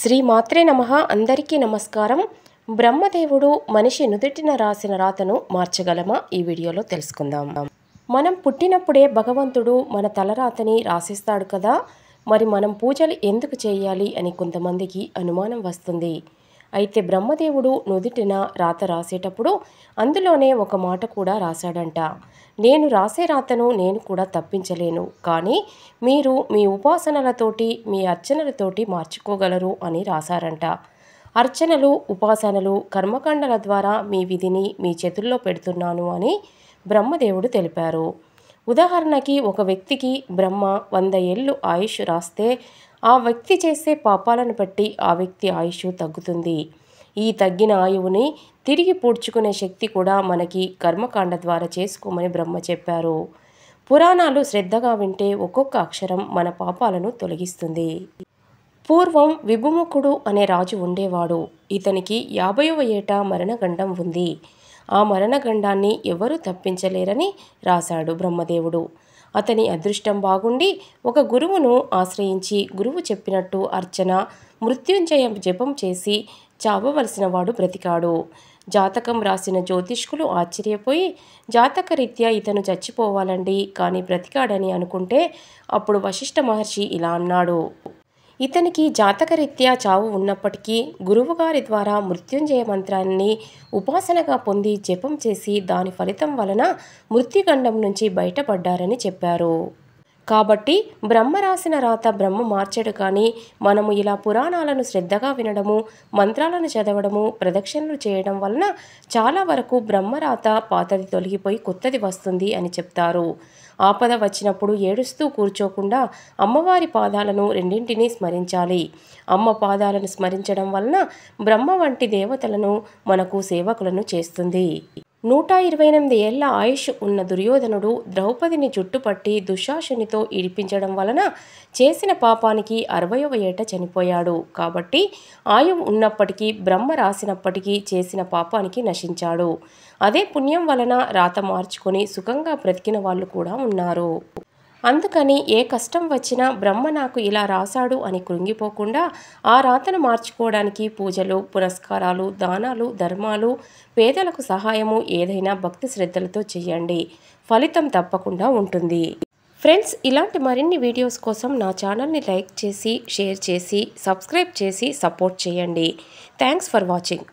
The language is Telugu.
శ్రీ మాత్రే నమ అందరికీ నమస్కారం బ్రహ్మదేవుడు మనిషి నుదుటిన రాసిన రాతను మార్చగలమా ఈ వీడియోలో తెలుసుకుందాం మనం పుట్టినప్పుడే భగవంతుడు మన తలరాతని రాసిస్తాడు కదా మరి మనం పూజలు ఎందుకు చేయాలి అని కొంతమందికి అనుమానం వస్తుంది అయితే బ్రహ్మదేవుడు నుదుటిన రాత రాసేటప్పుడు అందులోనే ఒక మాట కూడా రాశాడంట నేను రాసే రాతను నేను కూడా తప్పించలేను కానీ మీరు మీ ఉపాసనలతోటి మీ అర్చనలతోటి మార్చుకోగలరు అని రాశారంట అర్చనలు ఉపాసనలు కర్మకాండల ద్వారా మీ విధిని మీ చేతుల్లో పెడుతున్నాను అని బ్రహ్మదేవుడు తెలిపారు ఉదాహరణకి ఒక వ్యక్తికి బ్రహ్మ వంద ఏళ్ళు ఆయుష్ రాస్తే ఆ వ్యక్తి చేసే పాపాలను బట్టి ఆ వ్యక్తి ఆయుష్ తగ్గుతుంది ఈ తగ్గిన ఆయువుని తిరిగి పూడ్చుకునే శక్తి కూడా మనకి కర్మకాండ ద్వారా చేసుకోమని బ్రహ్మ చెప్పారు పురాణాలు శ్రద్ధగా వింటే ఒక్కొక్క అక్షరం మన పాపాలను తొలగిస్తుంది పూర్వం విభుముఖుడు అనే రాజు ఉండేవాడు ఇతనికి యాభైవ ఏటా మరణగండం ఉంది ఆ మరణగండాన్ని ఎవరూ తప్పించలేరని రాశాడు బ్రహ్మదేవుడు అతని అదృష్టం బాగుండి ఒక గురువును ఆశ్రయించి గురువు చెప్పినట్టు అర్చన మృత్యుంజయం జపం చేసి చావవలసిన వాడు బ్రతికాడు జాతకం రాసిన జ్యోతిష్కులు ఆశ్చర్యపోయి జాతక రీత్యా ఇతను చచ్చిపోవాలండి కానీ బ్రతికాడని అనుకుంటే అప్పుడు వశిష్ఠ మహర్షి ఇలా అన్నాడు ఇతనికి జాతకరీత్యా చావు ఉన్నప్పటికీ గురువుగారి ద్వారా మృత్యుంజయ మంత్రాన్ని ఉపాసనగా పొంది జపం చేసి దాని ఫలితం వలన మృత్యుగండం నుంచి బయటపడ్డారని చెప్పారు కాబట్టి బ్రహ్మ రాసిన రాత బ్రహ్మ మార్చడు కానీ మనము ఇలా పురాణాలను శ్రద్ధగా వినడము మంత్రాలను చదవడము ప్రదక్షిణలు చేయడం వలన చాలా వరకు బ్రహ్మరాత పాతది తొలగిపోయి కొత్తది వస్తుంది అని చెప్తారు ఆపద వచ్చినప్పుడు ఏడుస్తూ కూర్చోకుండా అమ్మవారి పాదాలను రెండింటినీ స్మరించాలి అమ్మ పాదాలను స్మరించడం వలన బ్రహ్మ వంటి దేవతలను మనకు సేవకులను చేస్తుంది నూట ఇరవై ఎనిమిది ఏళ్ల ఆయుష్ ఉన్న దుర్యోధనుడు ద్రౌపదిని జుట్టుపట్టి దుశ్శాసునితో ఇడిపించడం వలన చేసిన పాపానికి అరవయవ ఏట చనిపోయాడు కాబట్టి ఆయువు ఉన్నప్పటికీ బ్రహ్మ రాసినప్పటికీ చేసిన పాపానికి నశించాడు అదే పుణ్యం వలన రాత మార్చుకొని సుఖంగా బ్రతికిన వాళ్ళు కూడా ఉన్నారు అందుకని ఏ కష్టం వచ్చినా బ్రహ్మ నాకు ఇలా రాశాడు అని కృంగిపోకుండా ఆ రాతను మార్చుకోవడానికి పూజలు పునస్కారాలు దానాలు ధర్మాలు పేదలకు సహాయము ఏదైనా భక్తి శ్రద్ధలతో చేయండి ఫలితం తప్పకుండా ఉంటుంది ఫ్రెండ్స్ ఇలాంటి మరిన్ని వీడియోస్ కోసం నా ఛానల్ని లైక్ చేసి షేర్ చేసి సబ్స్క్రైబ్ చేసి సపోర్ట్ చేయండి థ్యాంక్స్ ఫర్ వాచింగ్